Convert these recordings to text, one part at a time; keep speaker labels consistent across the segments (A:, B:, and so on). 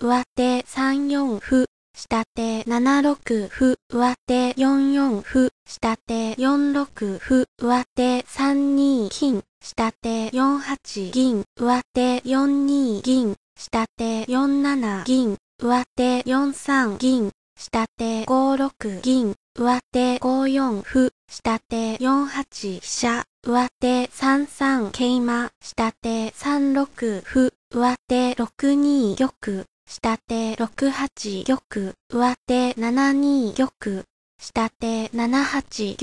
A: 上手3四歩、下手7六歩、上手4四歩、下手4六歩、上手3二金、下手4八銀、上手4二銀、下手4七銀、上手4三銀、下手5六銀、上手5四歩、下手4八飛車、上手3三桂馬、下手3六歩、上手6二玉、下手6八玉、上手7二玉、下手7八玉、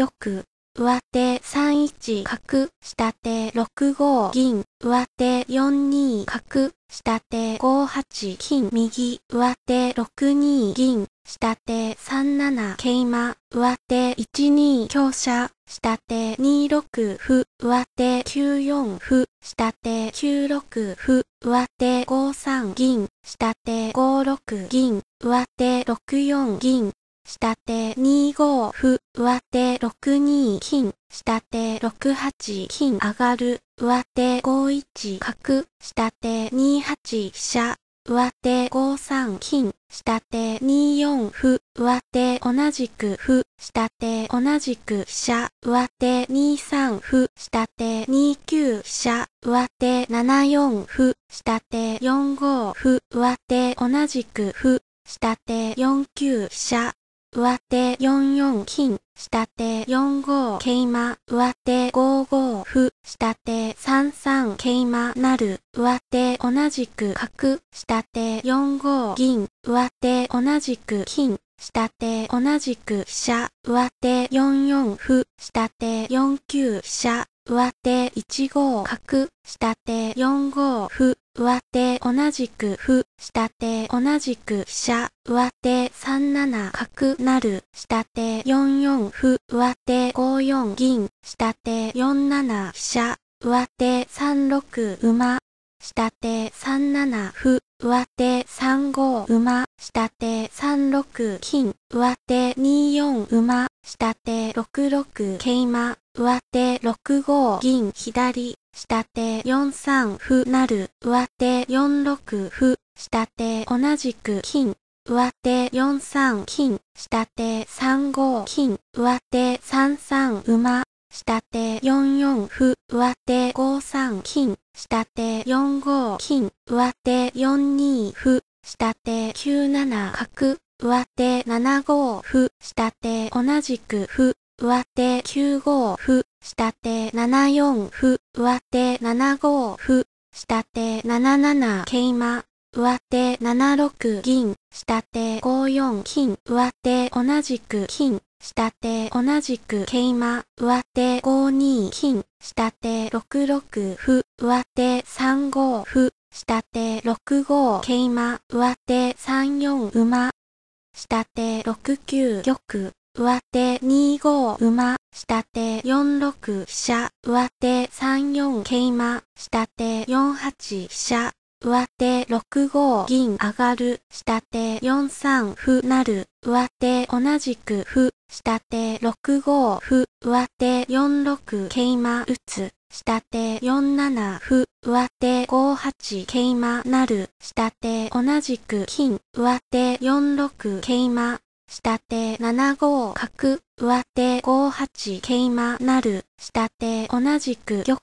A: 上手3一角、下手6五銀、上手4二角、下手5八金、右、上手6二銀、下手3 7桂馬、上手1 2香車、下手2 6歩、上手9 4歩、下手9 6歩、上手5 3銀、下手5 6銀、上手6 4銀、下手2 5歩、上手6 2金、下手6 8金上がる、上手5 1角、下手2 8飛車、上手5三金、下手2四歩、上手同じく歩、下手同じく飛車、上手2三歩、下手2九飛車、上手7四歩、下手4五歩、上手同じく歩、下手4九飛車、上手4四金、下手4五桂馬、上手5五歩、下手3三桂馬なる、上手同じく角、下手4五銀、上手同じく金、下手同じく飛車、上手4四歩、下手4九飛車、上手1五角、下手4五歩、上手同じく歩、下手同じく飛車、上手三七角なる、下手四四歩、上手五四銀、下手四七飛車、上手三六馬、下手三七歩、上手三五馬、下手三六金、上手二四馬、下手六六桂馬、上手六五銀左、下手4三歩なる、上手4六歩、下手同じく金、上手4三金、下手3五金、上手3三馬、下手4四歩、上手5三金、下手4五金、上手4二歩、下手9七角、上手7五歩、下手同じく歩、上手9五歩、下手7四歩、上手7五歩、下手7七桂馬、上手7六銀、下手5四金、上手同じく金、下手同じく桂馬、上手5二金、下手6六歩、上手3五歩、下手6五桂馬、上手3四馬、下手6九玉、上手2五馬、下手4六飛車、上手3四桂馬、下手4八飛車、上手6五銀上がる、下手4三歩なる、上手同じく歩、下手6五歩、上手4六桂馬打つ、下手4七歩、上手5八桂馬なる、下手同じく金、上手4六桂馬下手7五角、上手5八桂馬なる、下手同じく玉、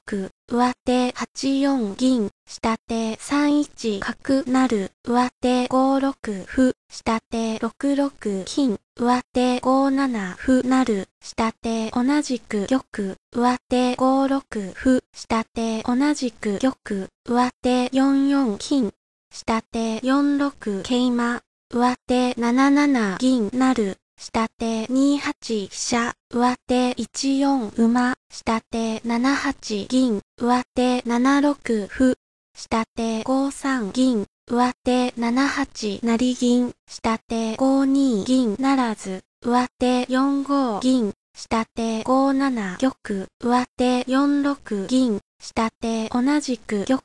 A: 上手8四銀、下手3一角なる、上手5六歩、下手6六金、上手5七歩なる、下手同じく玉、上手5六歩、下手同じく玉、上手4四金、下手4六桂馬、上手7七銀なる。下手2八飛車、上手1四馬、下手7八銀、上手7六歩、下手5三銀、上手7八成銀、下手5二銀ならず、上手4五銀、下手5七玉、上手4六銀、下手同じく玉、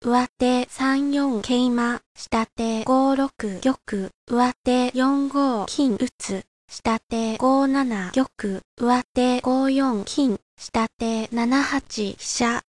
A: 上手3四桂馬、下手5六玉、上手4五金打つ、下手5七玉、上手5四金、下手7八飛車。